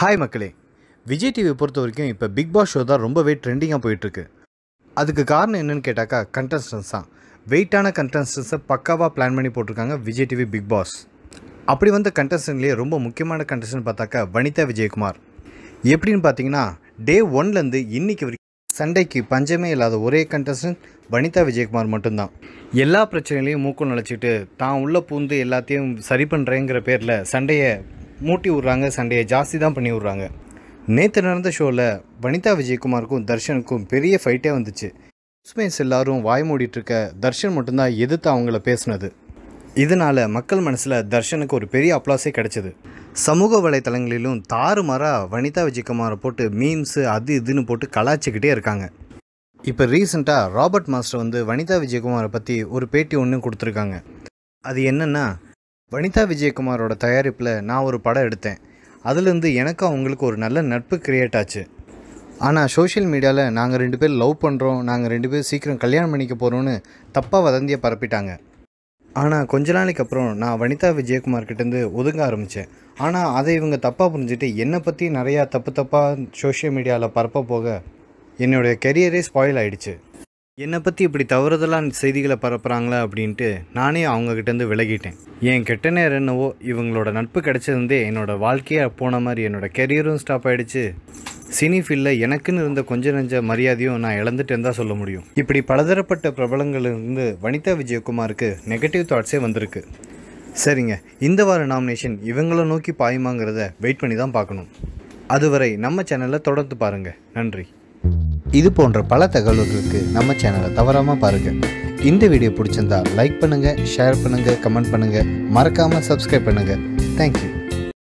hi மக்களே Vijay TV பொறுத்த வரைக்கும் இப்போ பிக் பாஸ் ஷோ தான் ரொம்பவே ட்ரெண்டிங்காக போயிட்டுருக்கு அதுக்கு காரணம் என்னென்னு கேட்டாக்கா கண்டஸ்டன்ஸ் தான் வெயிட்டான கண்டஸ்டன்ஸை பக்காவாக பிளான் பண்ணி போட்டிருக்காங்க விஜய் டிவி பிக் பாஸ் அப்படி வந்த கண்டஸ்டன்ட்லேயே ரொம்ப முக்கியமான கண்டஸ்டன் பார்த்தாக்கா வனிதா விஜயகுமார் எப்படின்னு பார்த்தீங்கன்னா டே ஒன்லேருந்து இன்றைக்கி வரைக்கும் சண்டைக்கு பஞ்சமே இல்லாத ஒரே கண்டஸ்டன்ட் வனிதா விஜயகுமார் மட்டும்தான் எல்லா பிரச்சனையிலையும் மூக்கம் நினச்சிக்கிட்டு தான் உள்ளே பூந்து எல்லாத்தையும் சரி பண்ணுறேங்கிற பேரில் சண்டையை மூட்டி விட்றாங்க சண்டையை ஜாஸ்தி தான் பண்ணி விட்றாங்க நேற்று நடந்த ஷோவில் வனிதா விஜயகுமாருக்கும் தர்ஷனுக்கும் பெரிய ஃபைட்டே வந்துச்சு ஸ்மேஸ் எல்லாரும் வாய் மூடிட்டுருக்க தர்ஷன் மட்டும்தான் எதிர்த்து அவங்கள பேசுனது இதனால் மக்கள் மனசில் தர்ஷனுக்கு ஒரு பெரிய அப்ளாஸே கிடச்சிது சமூக வலைத்தளங்களிலும் தாறுமாறாக வனிதா விஜயகுமாரை போட்டு மீம்ஸு அது இதுன்னு போட்டு கலாச்சிக்கிட்டே இருக்காங்க இப்போ ரீசெண்டாக ராபர்ட் மாஸ்டர் வந்து வனிதா விஜயகுமாரை பற்றி ஒரு பேட்டி ஒன்று கொடுத்துருக்காங்க அது என்னென்னா வனிதா விஜயகுமாரோட தயாரிப்பில் நான் ஒரு படம் எடுத்தேன் அதுலேருந்து எனக்கும் அவங்களுக்கு ஒரு நல்ல நட்பு கிரியேட் ஆச்சு ஆனால் சோஷியல் மீடியாவில் நாங்கள் ரெண்டு பேர் லவ் பண்ணுறோம் நாங்கள் ரெண்டு பேர் சீக்கிரம் கல்யாணம் பண்ணிக்க போகிறோம்னு தப்பாக வதந்தியை பரப்பிட்டாங்க ஆனால் கொஞ்ச நாளைக்கு அப்புறம் நான் வனிதா விஜயகுமார் கிட்டேருந்து ஒதுங்க ஆரம்பித்தேன் ஆனால் அதை இவங்க தப்பாக புரிஞ்சுட்டு என்னை பற்றி நிறையா தப்பு தப்பாக சோஷியல் மீடியாவில் பரப்ப போக என்னுடைய கெரியரே ஸ்பாயில் ஆகிடுச்சு என்னை பற்றி இப்படி தவறுதலான செய்திகளை பரப்புகிறாங்களா அப்படின்ட்டு நானே அவங்கக்கிட்டேருந்து விலகிட்டேன் என் கெட்ட நேரம் என்னவோ இவங்களோட நட்பு கிடச்சதுந்தே என்னோடய வாழ்க்கையாக போன மாதிரி என்னோடய கெரியரும் ஸ்டாப் ஆகிடுச்சு சினி ஃபீல்டில் எனக்குன்னு இருந்த கொஞ்ச நெஞ்ச மரியாதையும் நான் இழந்துட்டேன் தான் சொல்ல முடியும் இப்படி பலதரப்பட்ட பிரபலங்கள்லேருந்து வனிதா விஜயகுமாருக்கு நெகட்டிவ் தாட்ஸே வந்திருக்கு சரிங்க இந்த வார நாமினேஷன் இவங்களை நோக்கி பாயுமாங்கிறத வெயிட் பண்ணி தான் பார்க்கணும் அதுவரை நம்ம சேனலில் தொடர்ந்து பாருங்கள் நன்றி இது போன்ற பல தகவல்களுக்கு நம்ம சேனலை தவறாமல் பாருங்கள் இந்த வீடியோ பிடிச்சிருந்தா லைக் பண்ணுங்கள் ஷேர் பண்ணுங்கள் கமெண்ட் பண்ணுங்கள் மறக்காமல் சப்ஸ்கிரைப் பண்ணுங்கள் தேங்க்யூ